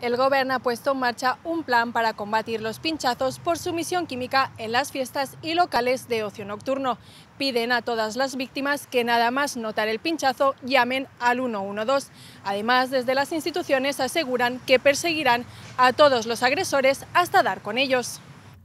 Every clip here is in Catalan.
El gobierno ha puesto en marcha un plan para combatir los pinchazos por sumisión química en las fiestas y locales de ocio nocturno. Piden a todas las víctimas que nada más notar el pinchazo llamen al 112. Además, desde las instituciones aseguran que perseguirán a todos los agresores hasta dar con ellos.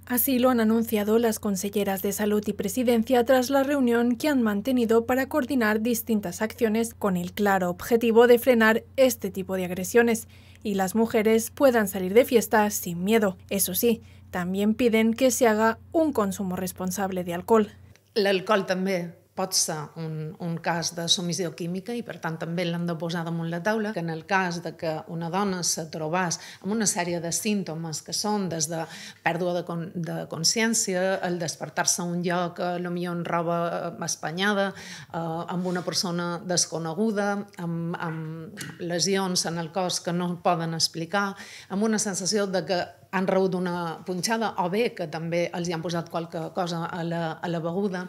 Así lo han anunciado las consejeras de Salud y Presidencia tras la reunión que han mantenido para coordinar distintas acciones con el claro objetivo de frenar este tipo de agresiones y las mujeres puedan salir de fiesta sin miedo. Eso sí, también piden que se haga un consumo responsable de alcohol. El alcohol también pot ser un, un cas de submissió química i per tant també l'han de posar damunt la taula que en el cas de que una dona se trobàs amb una sèrie de símptomes que són des de pèrdua de, con de consciència, el despertar-se a un lloc, a lo millor en roba eh, espanyada, eh, amb una persona desconeguda, amb, amb lesions en el cos que no poden explicar, amb una sensació de que han rebut una punxada o bé que també els hi han posat qualque cosa a la, a la beguda.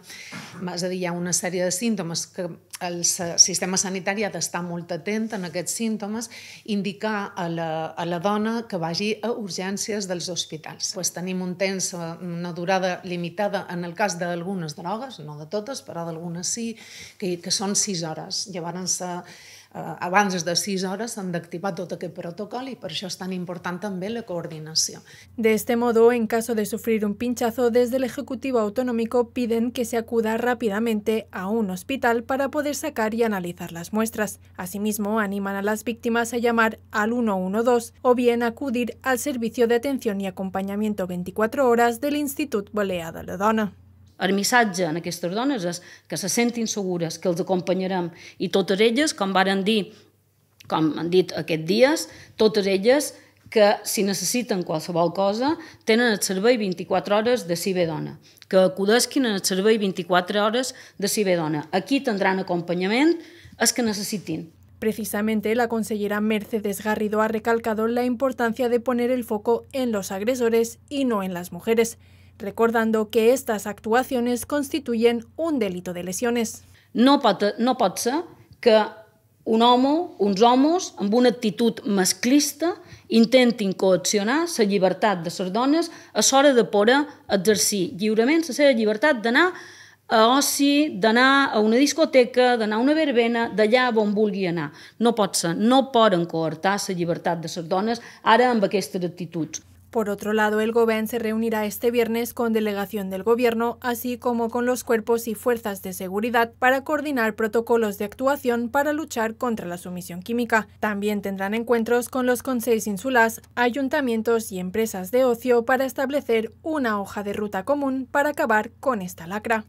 És a dir, hi ha una sèrie de símptomes que el sistema sanitari ha d'estar molt atent en aquests símptomes, indicar a la, a la dona que vagi a urgències dels hospitals. Pues tenim un temps, una durada limitada en el cas d'algunes drogues, no de totes, però d'algunes sí, que, que són sis hores. Llavors, eh, Eh, abans de 6 horas s'han d'activar tot aquest protocol y por eso es tan importante también la coordinación. De este modo, en caso de sufrir un pinchazo, desde el Ejecutivo Autonómico piden que se acuda rápidamente a un hospital para poder sacar y analizar las muestras. Asimismo, animan a las víctimas a llamar al 112 o bien acudir al Servicio de Atención y Acompañamiento 24 horas del Instituto Boleada de la Dona. El missatge en aquestes dones és que se sentin segures, que els acompanyarem. I totes elles, com varen dir, com han dit aquests dies, totes elles que si necessiten qualsevol cosa tenen el servei 24 hores de ve Dona, que acudesquin el servei 24 hores de ve Dona. Aquí tindran acompanyament els que necessitin. Precisamente, la consellera Mercedes Garrido ha recalcado la importancia de poner el foco en los agresores y no en las mujeres recordando que estas actuaciones constituyen un delito de lesiones. No pot, no pot ser que un home, uns homes, amb una actitud masclista, intentin coaccionar la llibertat de les dones a l'hora de poder exercir lliurement la seva llibertat d'anar a oci, d'anar a una discoteca, d'anar a una verbena, d'allà on vulgui anar. No pot ser, no poden coartar la llibertat de les dones ara amb aquestes actituds. Por otro lado, el gobern se reunirá este viernes con delegación del Gobierno, así como con los cuerpos y fuerzas de seguridad para coordinar protocolos de actuación para luchar contra la sumisión química. También tendrán encuentros con los consejos insulares, ayuntamientos y empresas de ocio para establecer una hoja de ruta común para acabar con esta lacra.